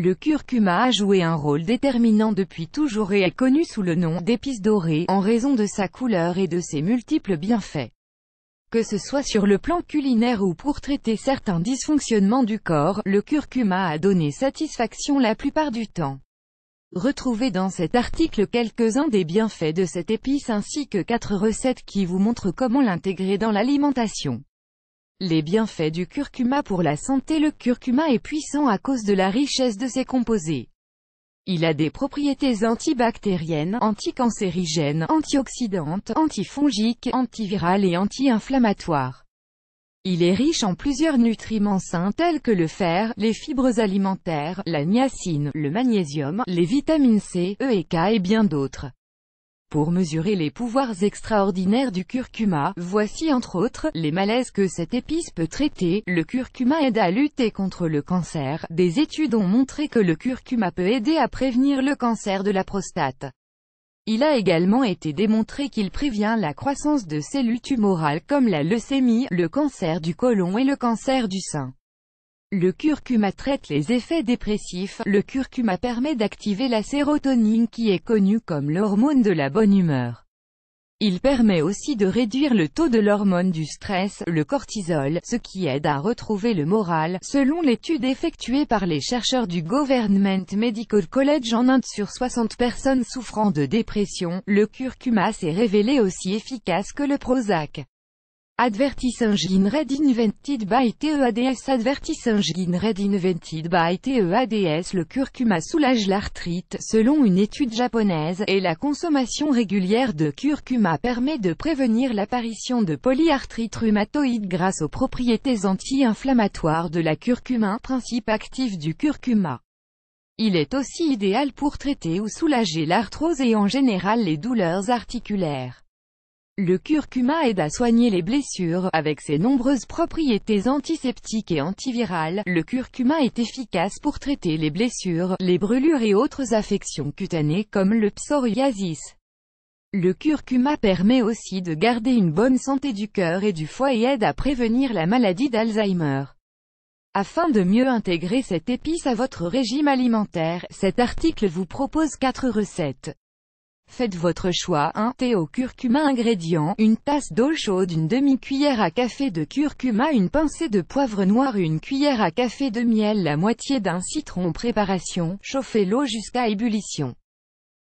Le curcuma a joué un rôle déterminant depuis toujours et est connu sous le nom d'épice dorée, en raison de sa couleur et de ses multiples bienfaits. Que ce soit sur le plan culinaire ou pour traiter certains dysfonctionnements du corps, le curcuma a donné satisfaction la plupart du temps. Retrouvez dans cet article quelques-uns des bienfaits de cette épice ainsi que quatre recettes qui vous montrent comment l'intégrer dans l'alimentation. Les bienfaits du curcuma pour la santé Le curcuma est puissant à cause de la richesse de ses composés. Il a des propriétés antibactériennes, anticancérigènes, antioxydantes, antifongiques, antivirales et anti-inflammatoires. Il est riche en plusieurs nutriments sains tels que le fer, les fibres alimentaires, la niacine, le magnésium, les vitamines C, E et K et bien d'autres. Pour mesurer les pouvoirs extraordinaires du curcuma, voici entre autres, les malaises que cette épice peut traiter, le curcuma aide à lutter contre le cancer, des études ont montré que le curcuma peut aider à prévenir le cancer de la prostate. Il a également été démontré qu'il prévient la croissance de cellules tumorales comme la leucémie, le cancer du côlon et le cancer du sein. Le curcuma traite les effets dépressifs, le curcuma permet d'activer la sérotonine qui est connue comme l'hormone de la bonne humeur. Il permet aussi de réduire le taux de l'hormone du stress, le cortisol, ce qui aide à retrouver le moral, selon l'étude effectuée par les chercheurs du Government Medical College en Inde sur 60 personnes souffrant de dépression, le curcuma s'est révélé aussi efficace que le Prozac. Advertising Red Invented by TEADS Advertising Red Invented by TEADS Le curcuma soulage l'arthrite, selon une étude japonaise, et la consommation régulière de curcuma permet de prévenir l'apparition de polyarthrite rhumatoïde grâce aux propriétés anti-inflammatoires de la curcuma, principe actif du curcuma. Il est aussi idéal pour traiter ou soulager l'arthrose et en général les douleurs articulaires. Le curcuma aide à soigner les blessures, avec ses nombreuses propriétés antiseptiques et antivirales. Le curcuma est efficace pour traiter les blessures, les brûlures et autres affections cutanées comme le psoriasis. Le curcuma permet aussi de garder une bonne santé du cœur et du foie et aide à prévenir la maladie d'Alzheimer. Afin de mieux intégrer cette épice à votre régime alimentaire, cet article vous propose 4 recettes. Faites votre choix. un thé au curcuma ingrédient, Une tasse d'eau chaude Une demi-cuillère à café de curcuma Une pincée de poivre noir Une cuillère à café de miel La moitié d'un citron Préparation Chauffez l'eau jusqu'à ébullition.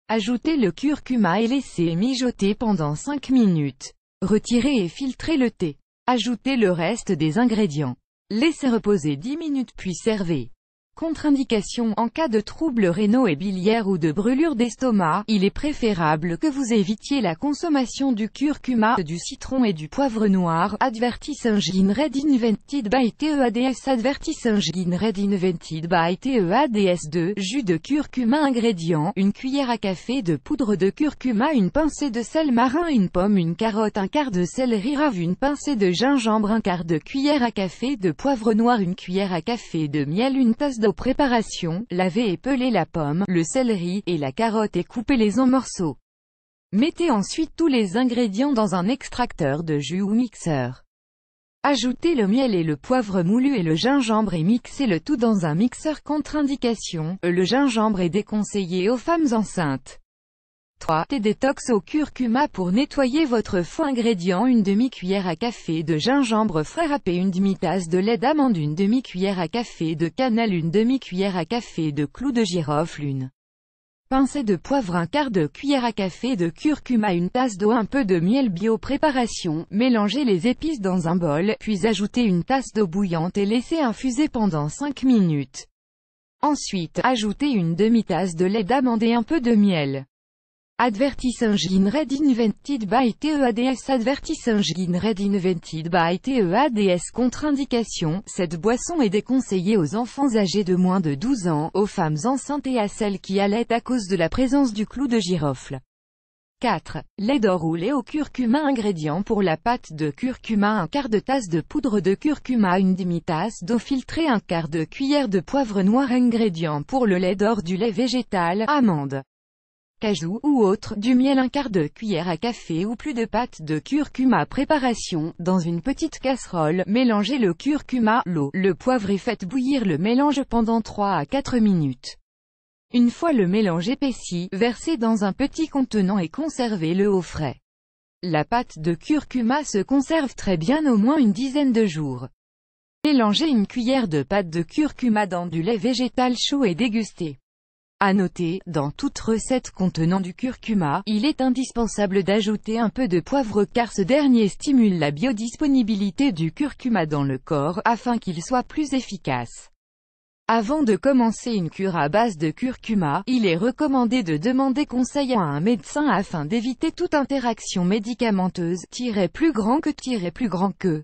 Ajoutez le curcuma et laissez mijoter pendant 5 minutes. Retirez et filtrez le thé. Ajoutez le reste des ingrédients. Laissez reposer 10 minutes puis servez. Contre-indication, en cas de troubles rénaux et biliaires ou de brûlure d'estomac, il est préférable que vous évitiez la consommation du curcuma, du citron et du poivre noir. Advertisingine red invented by TEADS Advertisingine red invented by TEADS 2 Jus de curcuma Ingrédients Une cuillère à café de poudre de curcuma Une pincée de sel marin Une pomme Une carotte Un quart de céleri rave Une pincée de gingembre Un quart de cuillère à café de poivre noir Une cuillère à café de miel Une tasse de aux préparations, lavez et peler la pomme, le céleri, et la carotte et coupez-les en morceaux. Mettez ensuite tous les ingrédients dans un extracteur de jus ou mixeur. Ajoutez le miel et le poivre moulu et le gingembre et mixez le tout dans un mixeur contre-indication. Le gingembre est déconseillé aux femmes enceintes. 3. Thé détox au curcuma pour nettoyer votre foie ingrédient, une demi-cuillère à café de gingembre frais râpé une demi-tasse de lait d'amande une demi-cuillère à café de cannelle une demi-cuillère à café de clou de girofle une pincée de poivre un quart de cuillère à café de curcuma une tasse d'eau un peu de miel bio préparation, mélangez les épices dans un bol, puis ajoutez une tasse d'eau bouillante et laissez infuser pendant 5 minutes. Ensuite, ajoutez une demi-tasse de lait d'amande et un peu de miel. Advertising red invented by TEADS Advertising red invented by TEADS Contre-indication, cette boisson est déconseillée aux enfants âgés de moins de 12 ans, aux femmes enceintes et à celles qui allaient à cause de la présence du clou de girofle. 4. Lait d'or ou lait au curcuma Ingrédients pour la pâte de curcuma Un quart de tasse de poudre de curcuma une demi-tasse d'eau filtrée Un quart de cuillère de poivre noir Ingrédients pour le lait d'or du lait végétal, amande cajou ou autre, du miel un quart de cuillère à café ou plus de pâte de curcuma Préparation, dans une petite casserole, mélangez le curcuma, l'eau, le poivre et faites bouillir le mélange pendant 3 à 4 minutes. Une fois le mélange épaissi, versez dans un petit contenant et conservez-le au frais. La pâte de curcuma se conserve très bien au moins une dizaine de jours. Mélangez une cuillère de pâte de curcuma dans du lait végétal chaud et dégustez. À noter, dans toute recette contenant du curcuma, il est indispensable d'ajouter un peu de poivre car ce dernier stimule la biodisponibilité du curcuma dans le corps, afin qu'il soit plus efficace. Avant de commencer une cure à base de curcuma, il est recommandé de demander conseil à un médecin afin d'éviter toute interaction médicamenteuse, plus grand que plus grand que.